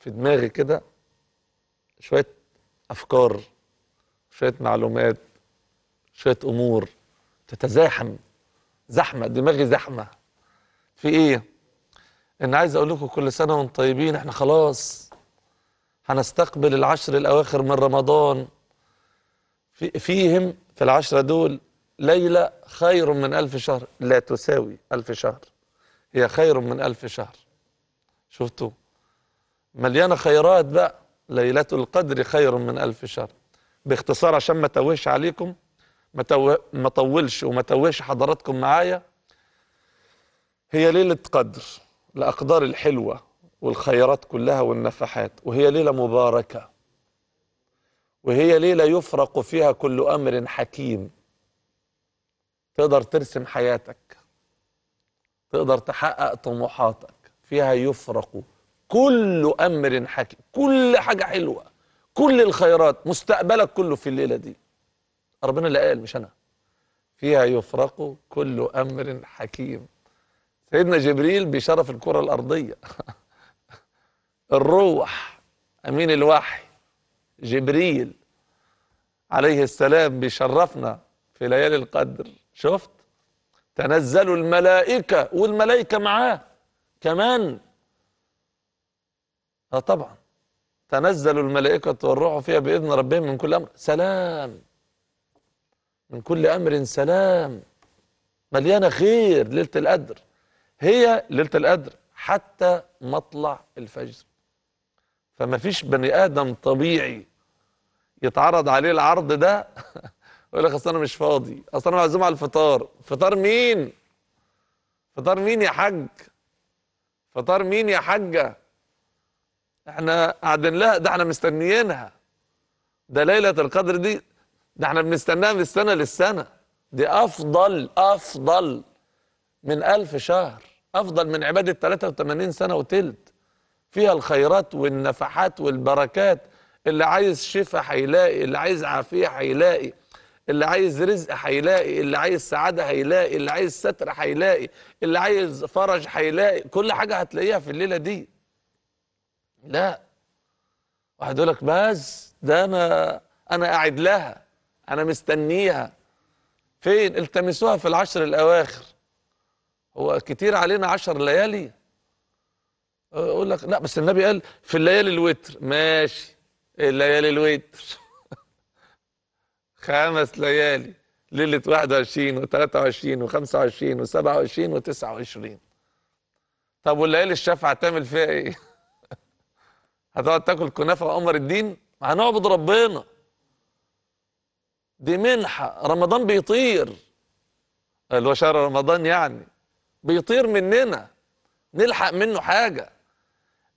في دماغي كده شوية أفكار شوية معلومات شوية أمور تتزاحم زحمة دماغي زحمة في إيه؟ إن عايز أقول لكم كل سنة وأنتم طيبين إحنا خلاص هنستقبل العشر الأواخر من رمضان في فيهم في العشرة دول ليلة خير من ألف شهر لا تساوي ألف شهر هي خير من ألف شهر شفتوا مليانة خيرات بقى ليلة القدر خير من ألف شهر باختصار عشان ما توهش عليكم ما طولش وما توهش حضراتكم معايا هي ليلة قدر الأقدار الحلوة والخيرات كلها والنفحات وهي ليلة مباركة وهي ليلة يفرق فيها كل أمر حكيم تقدر ترسم حياتك تقدر تحقق طموحاتك فيها يفرق كل امر حكيم كل حاجه حلوه كل الخيرات مستقبلك كله في الليله دي ربنا اللي قال مش انا فيها يفرق كل امر حكيم سيدنا جبريل بيشرف الكره الارضيه الروح امين الوحي جبريل عليه السلام بيشرفنا في ليالي القدر شفت تنزل الملائكه والملائكه معاه كمان اه طبعا تنزل الملائكة والروح فيها بإذن ربهم من كل أمر سلام من كل أمر سلام مليانة خير ليلة القدر هي ليلة القدر حتى مطلع الفجر فما فيش بني آدم طبيعي يتعرض عليه العرض ده يقول لك اصل انا مش فاضي اصل انا معزوم على الفطار فطار مين فطار مين يا حج فطار مين يا حجه احنا قاعدين لها ده احنا مستنيينها ده ليلة القدر دي ده احنا بنستناها من السنة للسنة دي أفضل أفضل من ألف شهر أفضل من عبادة 83 سنة وتلت فيها الخيرات والنفحات والبركات اللي عايز شفاء هيلاقي اللي عايز عافية هيلاقي اللي عايز رزق هيلاقي اللي عايز سعادة هيلاقي اللي عايز ستر هيلاقي اللي عايز فرج هيلاقي كل حاجة هتلاقيها في الليلة دي لا واحد يقول لك بس ده انا انا قاعد لها انا مستنيها فين التمسوها في العشر الاواخر هو كتير علينا عشر ليالي اقول لك لا بس النبي قال في الليالي الوتر ماشي إيه الليالي الوتر خمس ليالي ليلة 21 و23 و25 و27 و29 طب والليالي الشفعة تعمل فيها ايه؟ هتقعد تاكل كنافه وقمر الدين هنعبد ربنا دي منحه رمضان بيطير اللي هو شهر رمضان يعني بيطير مننا نلحق منه حاجه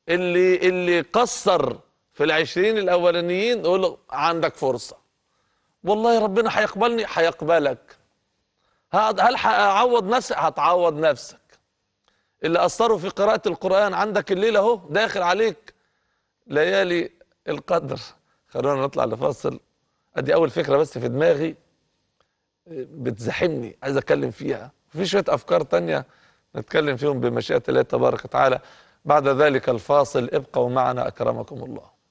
اللي اللي قصر في العشرين الاولانيين يقول له عندك فرصه والله ربنا هيقبلني هيقبلك هل هعوض نفسي هتعوض نفسك اللي قصروا في قراءه القران عندك الليله اهو داخل عليك ليالي القدر خلونا نطلع لفاصل ادي اول فكره بس في دماغي بتزاحمني عايز اتكلم فيها في شويه افكار تانية نتكلم فيهم بمشيئه الله تبارك وتعالى بعد ذلك الفاصل ابقوا معنا اكرمكم الله